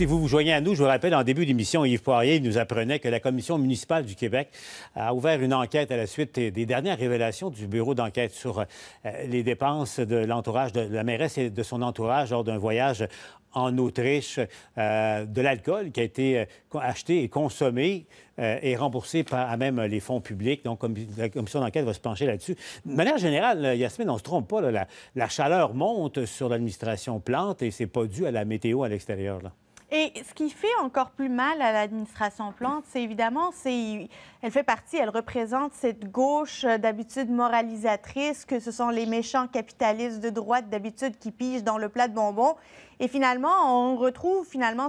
si vous vous joignez à nous, je vous rappelle, en début d'émission, Yves Poirier nous apprenait que la Commission municipale du Québec a ouvert une enquête à la suite des dernières révélations du bureau d'enquête sur euh, les dépenses de l'entourage de la mairesse et de son entourage lors d'un voyage en Autriche euh, de l'alcool qui a été euh, acheté et consommé et remboursé par à même les fonds publics. Donc, la commission d'enquête va se pencher là-dessus. De manière générale, Yasmine, on ne se trompe pas, la, chaleur monte sur l'administration Plante et c'est pas dû à la météo à l'extérieur. Et ce qui fait encore plus mal à l'administration Plante, c'est évidemment, elle fait partie, elle représente cette gauche euh, d'habitude moralisatrice, que ce sont les méchants capitalistes de droite d'habitude qui pigent dans le plat de bonbons et finalement, on retrouve finalement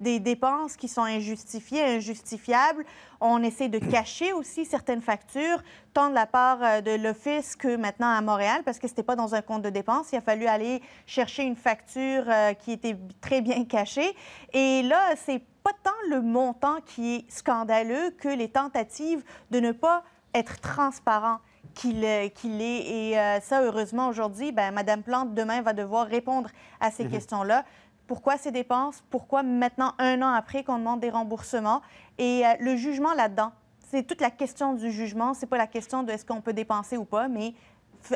des dépenses qui sont injustifiées, injustifiables. On essaie de cacher aussi certaines factures, tant de la part euh, de l'Office que maintenant à Montréal, parce que ce n'était pas dans un compte de dépenses. Il a fallu aller chercher une facture euh, qui était très bien cachée. Et là, c'est pas tant le montant qui est scandaleux que les tentatives de ne pas être transparent qu'il est. Et euh, ça, heureusement, aujourd'hui, ben, Mme Plante, demain, va devoir répondre à ces mhm. questions-là. Pourquoi ces dépenses? Pourquoi maintenant, un an après, qu'on demande des remboursements? Et euh, le jugement là-dedans, c'est toute la question du jugement. C'est pas la question de est-ce qu'on peut dépenser ou pas, mais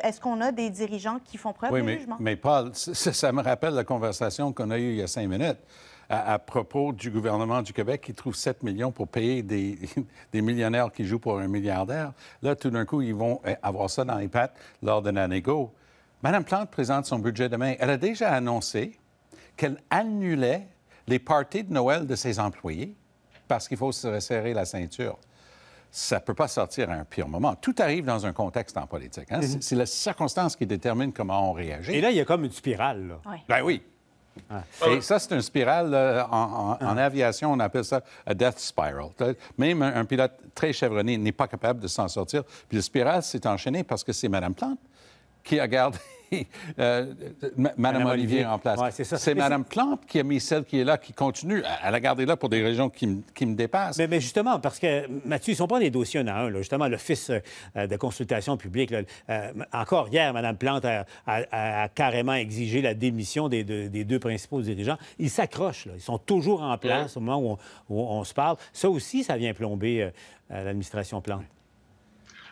est-ce qu'on a des dirigeants qui font preuve de jugement? Oui, mais Paul, ça me rappelle la conversation qu'on a eue il y a cinq minutes à, propos du gouvernement du Québec qui trouve 7 millions pour payer des, millionnaires qui jouent pour un milliardaire. Là, tout d'un coup, ils vont euh, avoir ça dans les pattes lors de Nanego. Madame Plante présente son budget demain. Elle a déjà annoncé qu'elle annulait les parties de Noël de ses employés parce qu'il faut se resserrer la ceinture ça ne peut pas sortir à un pire moment. Tout arrive dans un contexte en politique. Hein. Mm-hmm. C'est la circonstance qui détermine comment on réagit. Et là, il y a comme une spirale. Là. Ben oui. Ah. Ah Et ça, c'est une spirale. en, ah. aviation, on appelle ça a death spiral. Même un, pilote très chevronné n'est pas capable de s'en sortir. Puis le spirale s'est enchaîné parce que c'est Mme Plante qui a gardé Euh, Madame, Olivier, est en place. c'est, Madame Plante qui a mis celle qui est là, qui continue à, la garder là pour des régions qui, me dépassent. Mais, justement, parce que, Mathieu, ils ne sont pas des dossiers un à un. Justement, l'Office euh, de consultation publique, euh, encore hier, Madame Plante a, carrément exigé la démission des, deux principaux dirigeants. Ils s'accrochent. Là. Ils sont toujours en place au moment où on, se parle. Ça aussi, ça vient plomber l'administration Plante.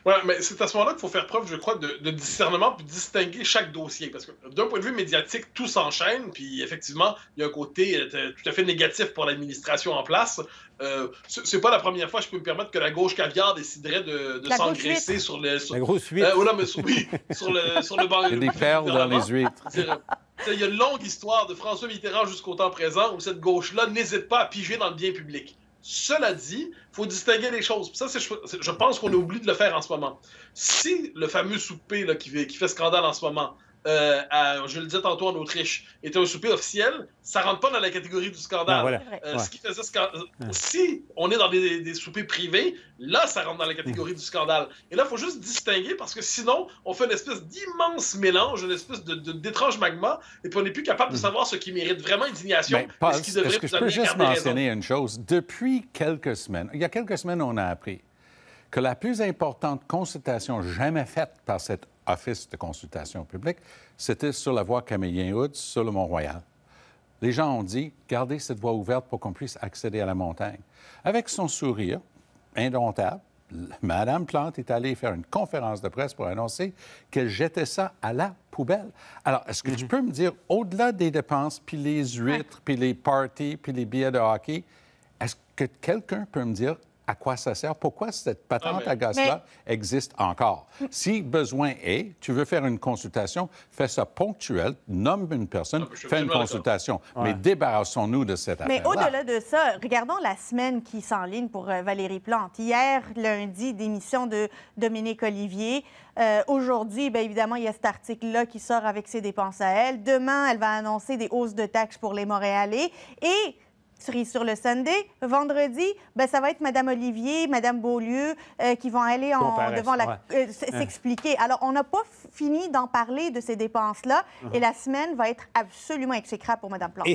Oui, mais c'est à ce moment-là qu'il faut faire preuve, je crois, de, discernement pour distinguer chaque dossier. Parce que d'un point de vue médiatique, tout s'enchaîne, puis effectivement, il y a un côté euh, tout à fait négatif pour l'administration en place. Euh, c'est pas la première fois, je peux me permettre, que la gauche caviar déciderait de, s'engraisser sur le. Sur, la grosse huître. Euh, oh sur, oui, sur le, sur le banc. Il des perles dans les huîtres. Il y a une longue histoire de François Mitterrand jusqu'au temps présent où cette gauche-là n'hésite pas à piger dans le bien public. Cela dit, il faut distinguer les choses. je pense qu'on a oublié de le faire en ce moment. Si le fameux souper là, qui fait scandale en ce moment, euh, je le disais tantôt en Autriche, était un souper officiel, ça rentre pas dans la catégorie du scandale. Si on est dans des, soupers privés, là, ça rentre dans la catégorie du scandale. Et là, il faut juste distinguer parce que sinon, on fait une espèce d'immense mélange, une espèce de, d'étrange magma, et puis on n'est plus capable de hmm. savoir ce qui mérite vraiment indignation. parce ben, pas, que je peux juste mentionner une chose? Depuis quelques semaines, il y a quelques semaines, on a appris que la plus importante consultation jamais faite par cet office de consultation publique, c'était sur la voie Camélien-Houde, sur le Mont-Royal. Les gens ont dit, gardez cette voie ouverte pour qu'on puisse accéder à la montagne. Avec son sourire indomptable, Madame Plante est allée faire une conférence de presse pour annoncer qu'elle jetait ça à la poubelle. Alors, est-ce que tu mm-hmm. peux me dire, au-delà des dépenses, puis les huîtres, puis les parties, puis les billets de hockey, est-ce que quelqu'un peut me dire à quoi ça sert? Pourquoi cette patente à ah, gaz-là existe encore? Si besoin est, tu veux faire une consultation, fais ça ponctuel, nomme une personne, ah, fais une consultation. Mais débarrassons-nous de cette affaire. Mais au-delà de ça, regardons la semaine qui s'enligne pour euh, Valérie Plante. Hier, lundi, démission de Dominique Olivier. Euh, aujourd'hui, bien évidemment, il y a cet article-là qui sort avec ses dépenses à elle. Demain, elle va annoncer des hausses de taxes pour les Montréalais. Et sur le Sunday. Vendredi, ben, ça va être Mme Olivier, Mme Beaulieu euh, qui vont aller en, devant la, euh, hein. s'expliquer. Alors, on n'a pas fini d'en parler de ces dépenses-là et uh-huh. la semaine va être absolument exécrable pour Mme Plante.